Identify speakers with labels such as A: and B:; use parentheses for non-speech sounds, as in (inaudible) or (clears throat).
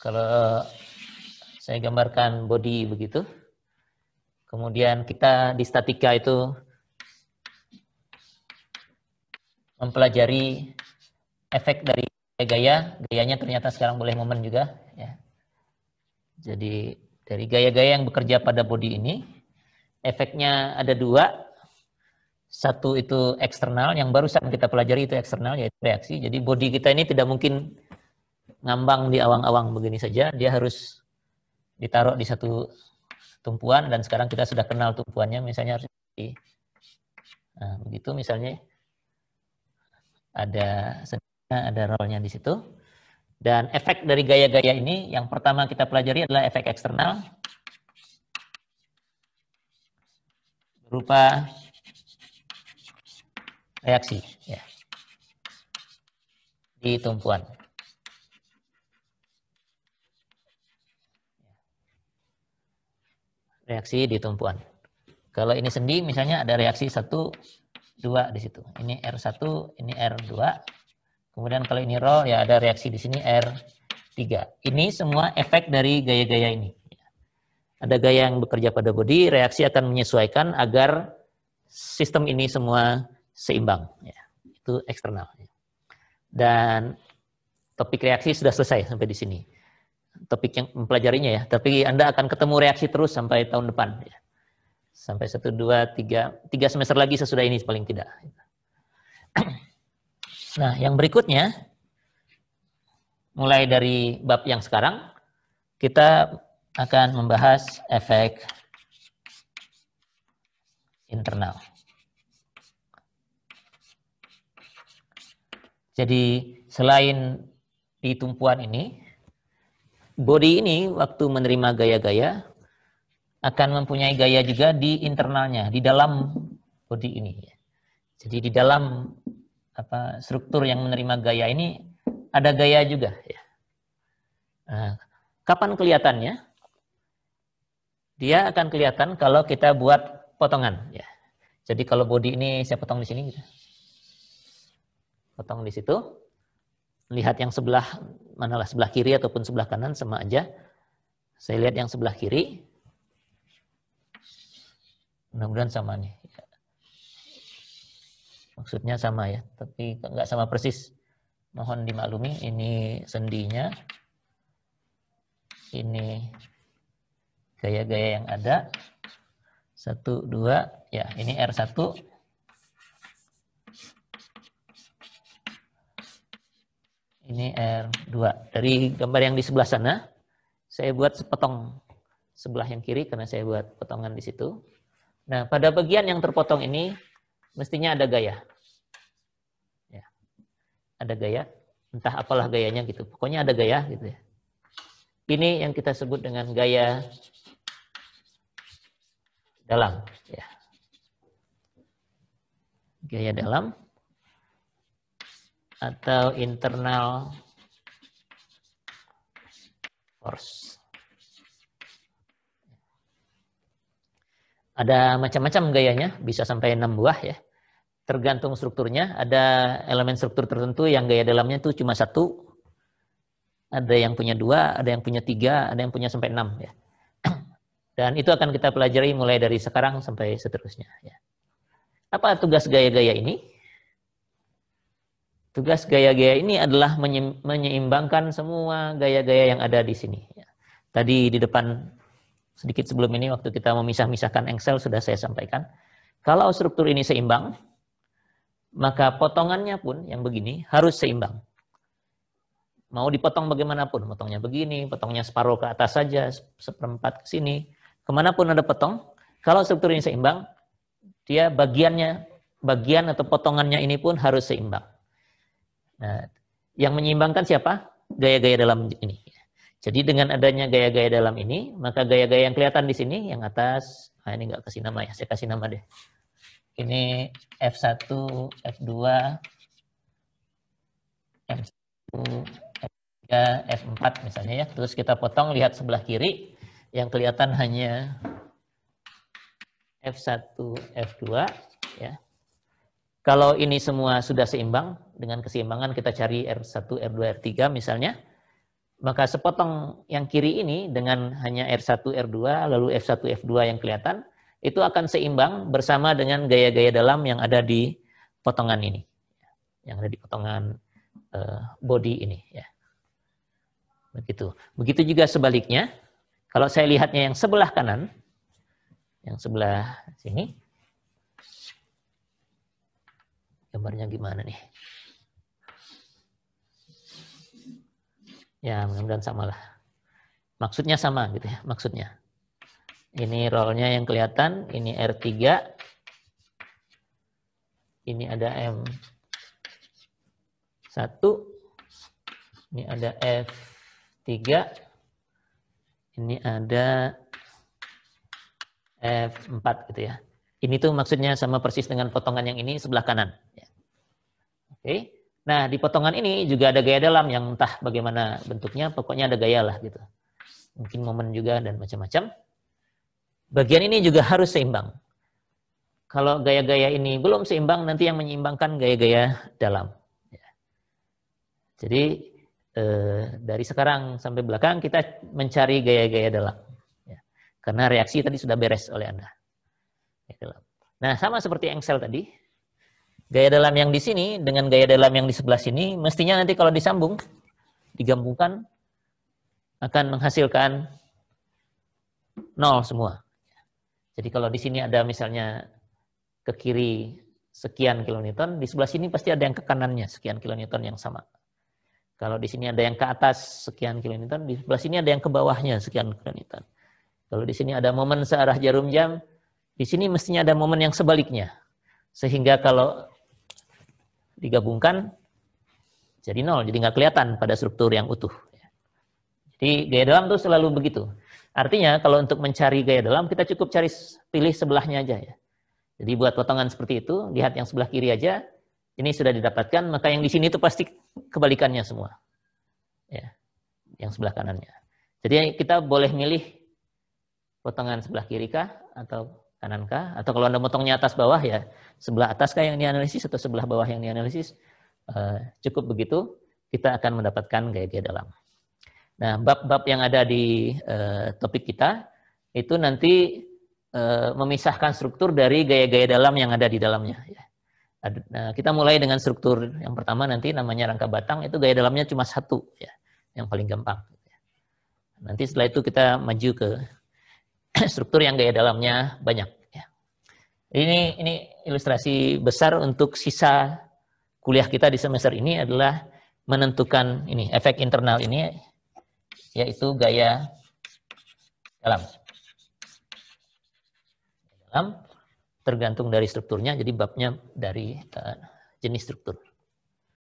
A: Kalau saya gambarkan body begitu. Kemudian kita di statika itu mempelajari efek dari gaya. Gayanya ternyata sekarang boleh momen juga. Ya. Jadi dari gaya-gaya yang bekerja pada body ini, efeknya ada dua. Satu itu eksternal, yang barusan kita pelajari itu eksternal yaitu reaksi. Jadi body kita ini tidak mungkin ngambang di awang-awang begini saja, dia harus ditaruh di satu tumpuan dan sekarang kita sudah kenal tumpuannya misalnya harus di nah, begitu misalnya ada ada rollnya di situ dan efek dari gaya-gaya ini yang pertama kita pelajari adalah efek eksternal berupa reaksi ya, di tumpuan. reaksi di tumpuan. Kalau ini sendi misalnya ada reaksi 1, 2 di situ. Ini R1, ini R2. Kemudian kalau ini roll ya ada reaksi di sini R3. Ini semua efek dari gaya-gaya ini. Ada gaya yang bekerja pada bodi, reaksi akan menyesuaikan agar sistem ini semua seimbang. Ya, itu eksternal. Dan topik reaksi sudah selesai sampai di sini topik yang mempelajarinya ya. Tapi Anda akan ketemu reaksi terus sampai tahun depan. Ya. Sampai satu, dua, tiga, tiga semester lagi sesudah ini paling tidak. (clears throat) Nah, yang berikutnya, mulai dari bab yang sekarang, kita akan membahas efek internal. Jadi, selain di tumpuan ini, body ini waktu menerima gaya-gaya akan mempunyai gaya juga di internalnya, di dalam body ini. Jadi di dalam apa struktur yang menerima gaya ini ada gaya juga. Ya. Nah, kapan kelihatannya? Dia akan kelihatan kalau kita buat potongan. Ya. Jadi kalau body ini saya potong di sini, gitu. potong di situ lihat yang sebelah manalah sebelah kiri ataupun sebelah kanan sama aja. Saya lihat yang sebelah kiri. Mudah-mudahan sama nih. Maksudnya sama ya, tapi nggak sama persis. Mohon dimaklumi, ini sendinya. Ini gaya-gaya yang ada. Satu, dua, ya ini R1, Ini R2. Dari gambar yang di sebelah sana, saya buat sepotong sebelah yang kiri karena saya buat potongan di situ. Nah, pada bagian yang terpotong ini mestinya ada gaya. Ya. Ada gaya, entah apalah gayanya gitu. Pokoknya ada gaya gitu ya. Ini yang kita sebut dengan gaya dalam. Ya. Gaya dalam atau internal force. Ada macam-macam gayanya, bisa sampai 6 buah ya. Tergantung strukturnya, ada elemen struktur tertentu yang gaya dalamnya itu cuma satu, ada yang punya dua, ada yang punya tiga, ada yang punya sampai enam ya. (clears throat) Dan itu akan kita pelajari mulai dari sekarang sampai seterusnya. Ya. Apa tugas gaya-gaya ini? Tugas gaya-gaya ini adalah menyeimbangkan semua gaya-gaya yang ada di sini. Ya. Tadi di depan sedikit sebelum ini waktu kita memisah-misahkan engsel sudah saya sampaikan. Kalau struktur ini seimbang, maka potongannya pun yang begini harus seimbang. Mau dipotong bagaimanapun, potongnya begini, potongnya separuh ke atas saja, seperempat ke sini, kemanapun ada potong, kalau struktur ini seimbang, dia bagiannya, bagian atau potongannya ini pun harus seimbang. Nah, yang menyeimbangkan siapa? Gaya-gaya dalam ini. Jadi dengan adanya gaya-gaya dalam ini, maka gaya-gaya yang kelihatan di sini, yang atas, nah ini nggak kasih nama ya, saya kasih nama deh. Ini F1, F2, F1, F3, F4 misalnya ya. Terus kita potong, lihat sebelah kiri, yang kelihatan hanya F1, F2, ya. Kalau ini semua sudah seimbang, dengan keseimbangan kita cari R1, R2, R3 misalnya, maka sepotong yang kiri ini dengan hanya R1, R2, lalu F1, F2 yang kelihatan, itu akan seimbang bersama dengan gaya-gaya dalam yang ada di potongan ini. Yang ada di potongan eh, body ini. ya Begitu. Begitu juga sebaliknya, kalau saya lihatnya yang sebelah kanan, yang sebelah sini, gambarnya gimana nih. Ya, mudah-mudahan lah. Maksudnya sama gitu ya, maksudnya. Ini rollnya yang kelihatan, ini R3, ini ada M1, ini ada F3, ini ada F4 gitu ya. Ini tuh maksudnya sama persis dengan potongan yang ini sebelah kanan. Ya. Oke. Okay? Nah, di potongan ini juga ada gaya dalam yang entah bagaimana bentuknya, pokoknya ada gaya lah gitu. Mungkin momen juga dan macam-macam. Bagian ini juga harus seimbang. Kalau gaya-gaya ini belum seimbang, nanti yang menyeimbangkan gaya-gaya dalam. Ya. Jadi eh, dari sekarang sampai belakang kita mencari gaya-gaya dalam. Ya. Karena reaksi tadi sudah beres oleh Anda. Ya, nah, sama seperti engsel tadi, Gaya dalam yang di sini dengan gaya dalam yang di sebelah sini, mestinya nanti kalau disambung, digabungkan, akan menghasilkan nol semua. Jadi kalau di sini ada misalnya ke kiri sekian kilonewton, di sebelah sini pasti ada yang ke kanannya sekian kilonewton yang sama. Kalau di sini ada yang ke atas sekian kilonewton, di sebelah sini ada yang ke bawahnya sekian kilonewton. Kalau di sini ada momen searah jarum jam, di sini mestinya ada momen yang sebaliknya. Sehingga kalau digabungkan jadi nol, jadi nggak kelihatan pada struktur yang utuh. Jadi gaya dalam tuh selalu begitu. Artinya kalau untuk mencari gaya dalam kita cukup cari pilih sebelahnya aja ya. Jadi buat potongan seperti itu, lihat yang sebelah kiri aja, ini sudah didapatkan, maka yang di sini itu pasti kebalikannya semua. Ya, yang sebelah kanannya. Jadi kita boleh milih potongan sebelah kiri kah atau kanan kah? Atau kalau Anda motongnya atas bawah ya, sebelah atas kah yang dianalisis atau sebelah bawah yang dianalisis? Eh, cukup begitu, kita akan mendapatkan gaya-gaya dalam. Nah, bab-bab yang ada di eh, topik kita itu nanti eh, memisahkan struktur dari gaya-gaya dalam yang ada di dalamnya. Nah, kita mulai dengan struktur yang pertama nanti namanya rangka batang itu gaya dalamnya cuma satu ya, yang paling gampang. Nanti setelah itu kita maju ke (clears throat) struktur yang gaya dalamnya banyak. Ya. Ini ini ilustrasi besar untuk sisa kuliah kita di semester ini adalah menentukan ini efek internal ini yaitu gaya dalam. Dalam tergantung dari strukturnya, jadi babnya dari eh, jenis struktur.